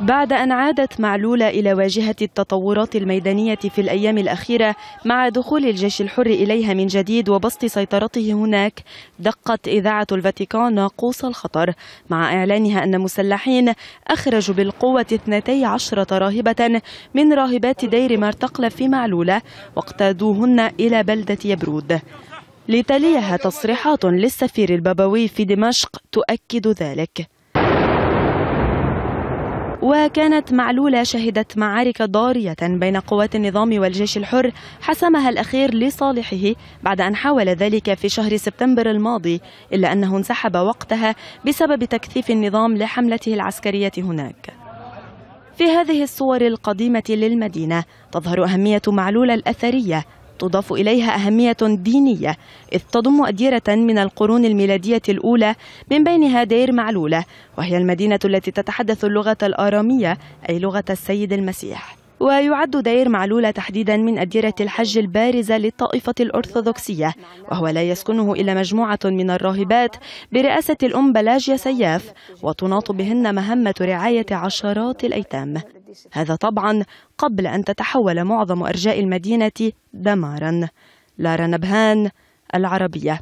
بعد أن عادت معلولة إلى واجهة التطورات الميدانية في الأيام الأخيرة مع دخول الجيش الحر إليها من جديد وبسط سيطرته هناك دقت إذاعة الفاتيكان ناقوس الخطر مع إعلانها أن مسلحين أخرجوا بالقوة 12 راهبة من راهبات دير مرتقلة في معلولة واقتادوهن إلى بلدة يبرود لتليها تصريحات للسفير البابوي في دمشق تؤكد ذلك وكانت معلولة شهدت معارك ضارية بين قوات النظام والجيش الحر حسمها الأخير لصالحه بعد أن حاول ذلك في شهر سبتمبر الماضي إلا أنه انسحب وقتها بسبب تكثيف النظام لحملته العسكرية هناك في هذه الصور القديمة للمدينة تظهر أهمية معلولة الأثرية تضاف إليها أهمية دينية إذ تضم أديرة من القرون الميلادية الأولى من بينها دير معلولة وهي المدينة التي تتحدث اللغة الآرامية أي لغة السيد المسيح ويعد دير معلولة تحديدا من أديرة الحج البارزة للطائفة الأرثوذكسية وهو لا يسكنه إلا مجموعة من الراهبات برئاسة الأم بلاجيا سياف وتناط بهن مهمة رعاية عشرات الأيتام هذا طبعا قبل أن تتحول معظم أرجاء المدينة دمارا لارا نبهان العربية